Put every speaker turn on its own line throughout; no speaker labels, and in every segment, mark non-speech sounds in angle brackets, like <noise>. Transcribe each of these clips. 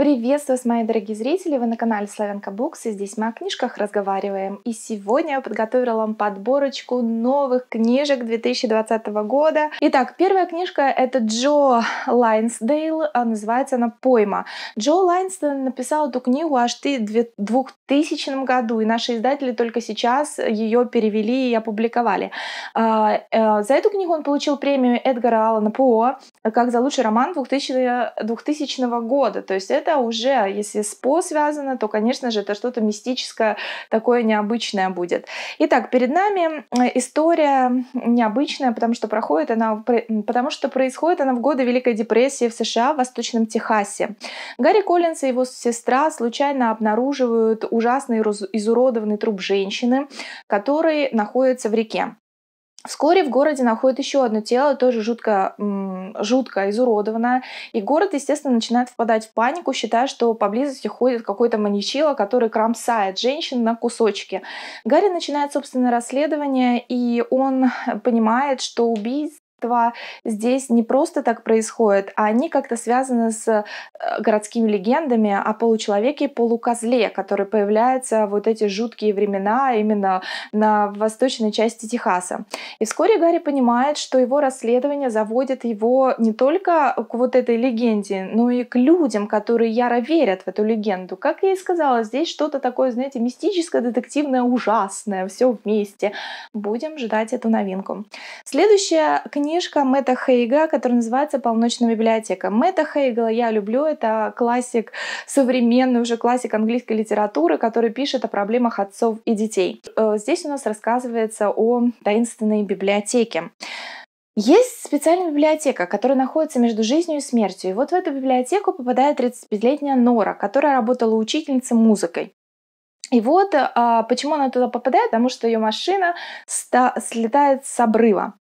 Приветствую вас, мои дорогие зрители! Вы на канале Славянка Букс, и здесь мы о книжках разговариваем. И сегодня я подготовила вам подборочку новых книжек 2020 года. Итак, первая книжка — это Джо Лайнсдейл, а называется она «Пойма». Джо Лайнсдейл написал эту книгу аж в 2000 году, и наши издатели только сейчас ее перевели и опубликовали. А, э, за эту книгу он получил премию Эдгара Аллана По э, как за лучший роман 2000 года, то есть это это уже, а, если с по связано, то, конечно же, это что-то мистическое, такое необычное будет. Итак, перед нами история необычная, потому что проходит она, потому что происходит она в годы Великой депрессии в США, в Восточном Техасе. Гарри Коллинс и его сестра случайно обнаруживают ужасный изуродованный труп женщины, который находится в реке. Вскоре в городе находят еще одно тело, тоже жутко, жутко изуродованное. И город, естественно, начинает впадать в панику, считая, что поблизости ходит какой-то маничило, который кромсает женщин на кусочки. Гарри начинает собственное расследование, и он понимает, что убийц два здесь не просто так происходит, а они как-то связаны с э, городскими легендами о получеловеке полукозле, который появляется в вот эти жуткие времена именно на восточной части Техаса. И вскоре Гарри понимает, что его расследование заводит его не только к вот этой легенде, но и к людям, которые яро верят в эту легенду. Как я и сказала, здесь что-то такое, знаете, мистическое, детективное, ужасное, все вместе. Будем ждать эту новинку. Следующая книга книжка Мэтта Хейга, которая называется «Полночная библиотека». Мэтта Хейгла я люблю, это классик, современный уже классик английской литературы, который пишет о проблемах отцов и детей. Э, здесь у нас рассказывается о таинственной библиотеке. Есть специальная библиотека, которая находится между жизнью и смертью. И вот в эту библиотеку попадает 35-летняя Нора, которая работала учительницей музыкой. И вот а, почему она туда попадает, потому что ее машина ста- слетает с обрыва.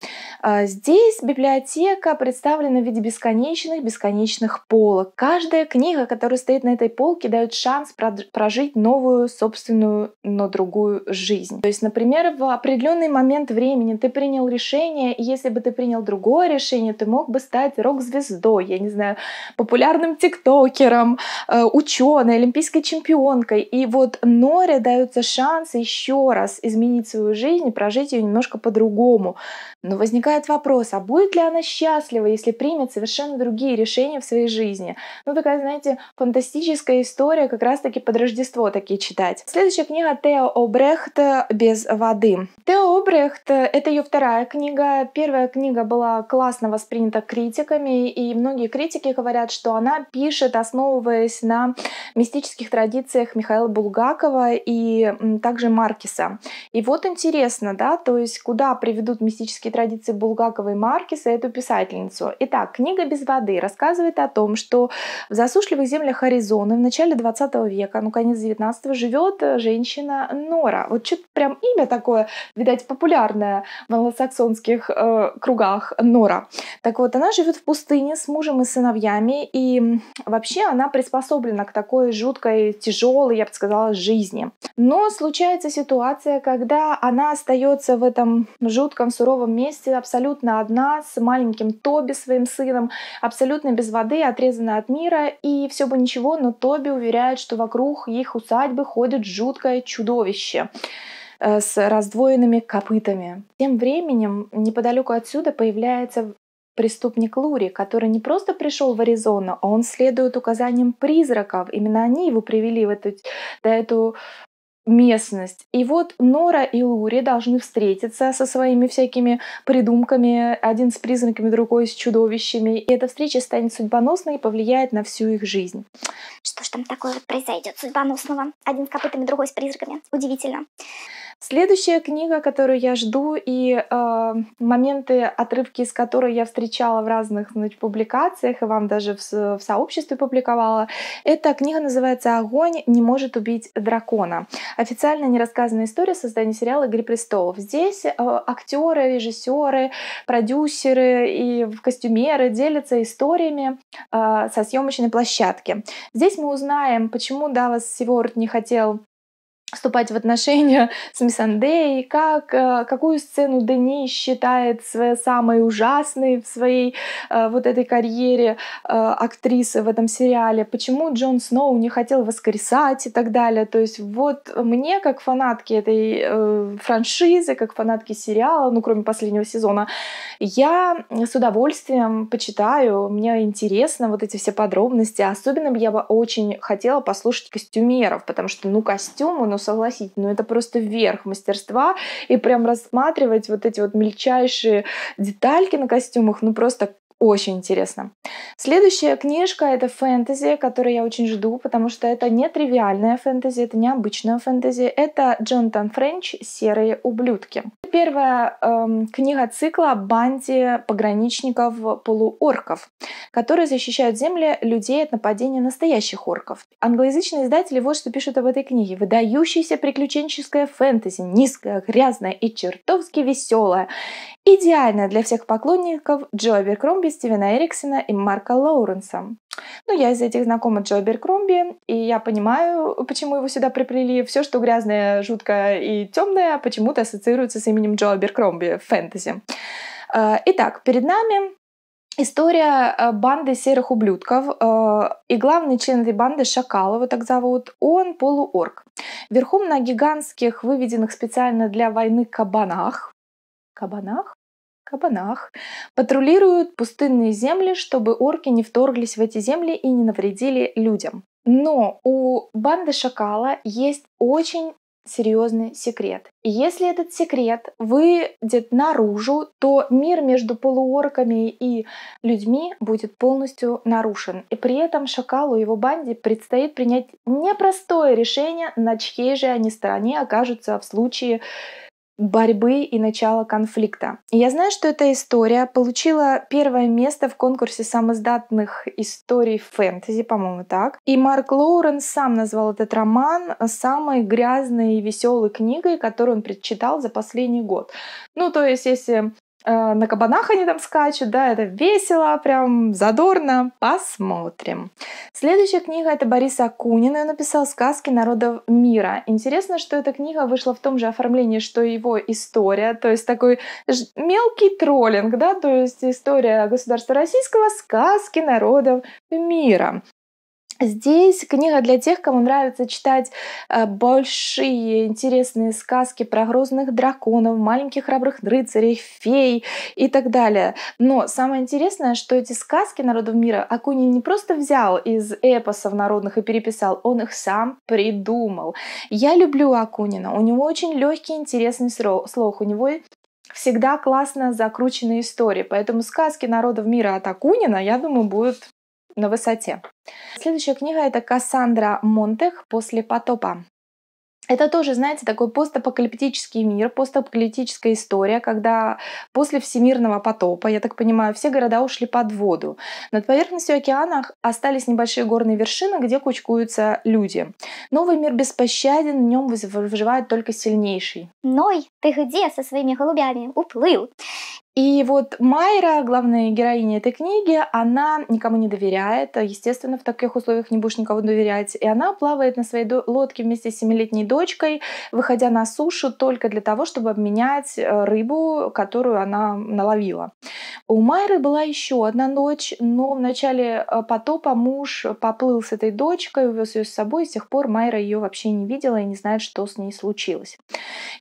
А, здесь библиотека представлена в виде бесконечных, бесконечных полок. Каждая книга, которая стоит на этой полке, дает шанс прожить новую, собственную, но другую жизнь. То есть, например, в определенный момент времени ты принял решение, и если бы ты принял другое решение, ты мог бы стать рок-звездой, я не знаю, популярным тиктокером, э, ученой, олимпийской чемпионкой. И вот но море даются шансы еще раз изменить свою жизнь, и прожить ее немножко по-другому. Но возникает вопрос, а будет ли она счастлива, если примет совершенно другие решения в своей жизни? Ну, такая, знаете, фантастическая история как раз-таки под Рождество такие читать. Следующая книга Тео Обрехт «Без воды». Тео Обрехт — это ее вторая книга. Первая книга была классно воспринята критиками, и многие критики говорят, что она пишет, основываясь на мистических традициях Михаила Булгакова, и также Маркиса. И вот интересно, да, то есть куда приведут мистические традиции Булгакова и Маркиса эту писательницу. Итак, книга «Без воды» рассказывает о том, что в засушливых землях Аризоны в начале 20 века, ну, конец 19 живет э, женщина Нора. Вот что-то прям имя такое, видать, популярное в англосаксонских э, кругах Нора. Так вот, она живет в пустыне с мужем и сыновьями, и вообще она приспособлена к такой жуткой, тяжелой, я бы сказала, жизни жизни. Но случается ситуация, когда она остается в этом жутком, суровом месте абсолютно одна, с маленьким Тоби, своим сыном, абсолютно без воды, отрезана от мира, и все бы ничего, но Тоби уверяет, что вокруг их усадьбы ходит жуткое чудовище э, с раздвоенными копытами. Тем временем неподалеку отсюда появляется Преступник Лури, который не просто пришел в Аризону, а он следует указаниям призраков. Именно они его привели в эту, до эту местность. И вот Нора и Лури должны встретиться со своими всякими придумками, один с призраками, другой с чудовищами. И эта встреча станет судьбоносной и повлияет на всю их жизнь. Что ж там такое произойдет судьбоносного? Один с копытами, другой с призраками. Удивительно. Следующая книга, которую я жду, и э, моменты, отрывки из которой я встречала в разных значит, публикациях, и вам даже в, в сообществе публиковала, эта книга называется «Огонь не может убить дракона». Официально не нерассказанная история создания сериала «Игры престолов». Здесь э, актеры, режиссеры, продюсеры и костюмеры делятся историями э, со съемочной площадки. Здесь мы узнаем, почему Даллас Сиворд не хотел вступать в отношения <laughs> с Миссандей, как, э, какую сцену Дени считает своей самой ужасной в своей э, вот этой карьере э, актрисы в этом сериале, почему Джон Сноу не хотел воскресать и так далее. То есть вот мне, как фанатке этой франшизы, как фанатке сериала, ну кроме последнего сезона, я с удовольствием почитаю, мне интересно вот эти все подробности, особенно я бы очень хотела послушать костюмеров, потому что, ну, костюм, он согласитесь, но это просто верх мастерства. И прям рассматривать вот эти вот мельчайшие детальки на костюмах, ну просто очень интересно. Следующая книжка — это фэнтези, которую я очень жду, потому что это не тривиальная фэнтези, это необычная фэнтези. Это Джонатан Френч «Серые ублюдки». Первая эм, книга цикла «Банде пограничников пограничников-полуорков», которые защищают земли людей от нападения настоящих орков. Англоязычные издатели вот что пишут об этой книге. «Выдающаяся приключенческая фэнтези, низкая, грязная и чертовски веселая. Идеально для всех поклонников Джо Беркромби, Стивена Эриксона и Марка Лоуренса. Ну, я из этих знакома Джо Беркромби, и я понимаю, почему его сюда приплели. Все, что грязное, жуткое и темное, почему-то ассоциируется с именем Джо Беркромби в фэнтези. А, итак, перед нами История э, банды серых ублюдков а, и главный член этой банды Шакал, его так зовут, он полуорг. Верхом на гигантских, выведенных специально для войны кабанах, кабанах, кабанах, патрулируют пустынные земли, чтобы орки не вторглись в эти земли и не навредили людям. Но у банды шакала есть очень серьезный секрет. И если этот секрет выйдет наружу, то мир между полуорками и людьми будет полностью нарушен. И при этом Шакалу и его банде предстоит принять непростое решение, на чьей же они стороне окажутся в случае борьбы и начала конфликта. Я знаю, что эта история получила первое место в конкурсе самоздатных историй фэнтези, по-моему, так. И Марк Лоуренс сам назвал этот роман самой грязной и веселой книгой, которую он прочитал за последний год. Ну, то есть, если Э, на кабанах они там скачут, да, это весело, прям задорно. Посмотрим. Следующая книга это Бориса Акунина, он написал «Сказки народов мира». Интересно, что эта книга вышла в том же оформлении, что и его история, то есть такой мелкий троллинг, да, то есть история государства российского «Сказки народов мира». Здесь книга для тех, кому нравится читать э, большие интересные сказки про грозных драконов, маленьких храбрых рыцарей, фей и так далее. Но самое интересное, что эти сказки народов мира Акунин не просто взял из эпосов народных и переписал, он их сам придумал. Я люблю Акунина, у него очень легкий интересный слог, у него всегда классно закрученные истории, поэтому сказки народов мира от Акунина, я думаю, будут на высоте. Следующая книга это Кассандра Монтех «После потопа». Это тоже, знаете, такой постапокалиптический мир, постапокалиптическая история, когда после всемирного потопа, я так понимаю, все города ушли под воду. Над поверхностью океана остались небольшие горные вершины, где кучкуются люди. Новый мир беспощаден, в нем выживает только сильнейший. Ной, ты где со своими голубями? Уплыл. И вот Майра, главная героиня этой книги, она никому не доверяет. Естественно, в таких условиях не будешь никого доверять. И она плавает на своей лодке вместе с семилетней дочкой, выходя на сушу только для того, чтобы обменять э, рыбу, которую она наловила. У Майры была еще одна дочь, но в начале э, потопа муж поплыл с этой дочкой, увез ее с собой, и с тех пор Майра ее вообще не видела и не знает, что с ней случилось.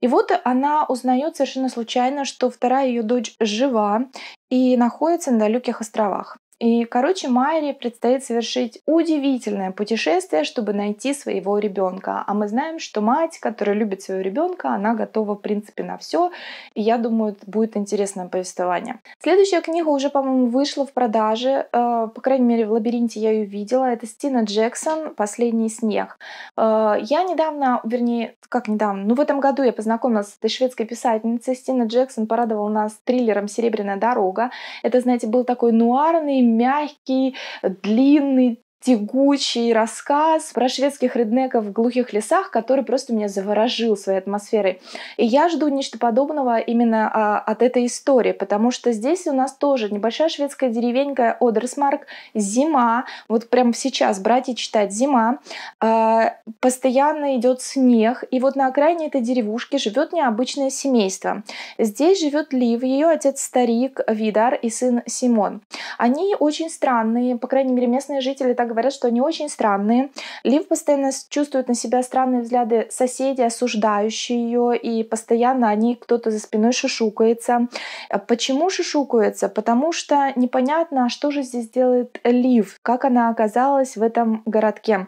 И вот она узнает совершенно случайно, что вторая ее дочь жива и находится на далеких островах. И, короче, Майре предстоит совершить удивительное путешествие, чтобы найти своего ребенка. А мы знаем, что мать, которая любит своего ребенка, она готова, в принципе, на все. И я думаю, это будет интересное повествование. Следующая книга уже, по-моему, вышла в продаже. Э, по крайней мере, в лабиринте я ее видела. Это Стина Джексон «Последний снег». Э, я недавно, вернее, как недавно, ну в этом году я познакомилась с этой шведской писательницей. Стина Джексон порадовала нас триллером «Серебряная дорога». Это, знаете, был такой нуарный мягкий, длинный, тягучий рассказ про шведских реднеков в глухих лесах, который просто меня заворожил своей атмосферой. И я жду нечто подобного именно а, от этой истории, потому что здесь у нас тоже небольшая шведская деревенька Одерсмарк, зима, вот прям сейчас брать и читать зима, а, постоянно идет снег, и вот на окраине этой деревушки живет необычное семейство. Здесь живет Лив, ее отец старик Видар и сын Симон. Они очень странные, по крайней мере местные жители так говорят, что они очень странные. Лив постоянно чувствует на себя странные взгляды соседей, осуждающие ее, и постоянно они кто-то за спиной шишукается. А почему шишукается? Потому что непонятно, а что же здесь делает Лив, как она оказалась в этом городке.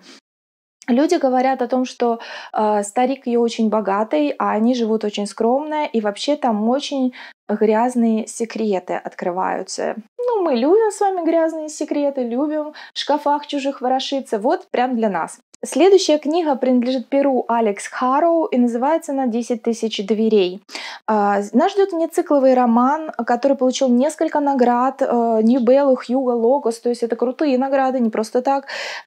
Люди говорят о том, что э, старик ее очень богатый, а они живут очень скромно, и вообще там очень грязные секреты открываются. Ну, мы любим с вами грязные секреты, любим в шкафах чужих ворошиться. Вот прям для нас. Следующая книга принадлежит Перу Алекс Харроу и называется «На 10 тысяч дверей». А, нас ждет нецикловый роман, который получил несколько наград Нью-Белл Ньюбеллу, Хьюго, Логос, то есть это крутые награды, не просто так,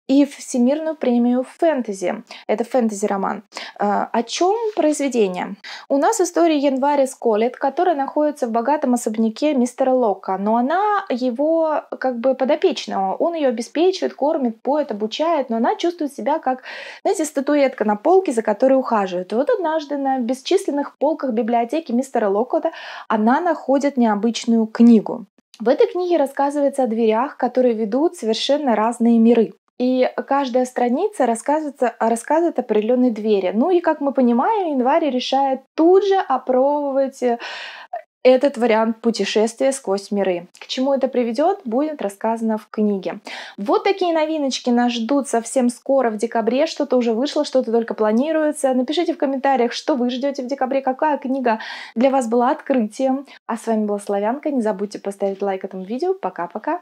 и Всемирную премию фэнтези. Это фэнтези-роман. А, о чем произведение? У нас история Января Сколет, которая находится в богатом особняке мистера Лока, но она его как бы подопечного. Он ее обеспечивает, кормит, поет, обучает, но она чувствует себя как, знаете, статуэтка на полке, за которой ухаживают. И вот однажды на бесчисленных полках библиотеки мистера Локота она находит необычную книгу. В этой книге рассказывается о дверях, которые ведут совершенно разные миры. И каждая страница рассказывает рассказывает определенной двери. Ну и, как мы понимаем, январь решает тут же опробовать э, этот вариант путешествия сквозь миры. К чему это приведет, будет рассказано в книге. Вот такие новиночки нас ждут совсем скоро в декабре. Что-то уже вышло, что-то только планируется. Напишите в комментариях, что вы ждете в декабре, какая книга для вас была открытием. А с вами была Славянка. Не забудьте поставить лайк этому видео. Пока-пока.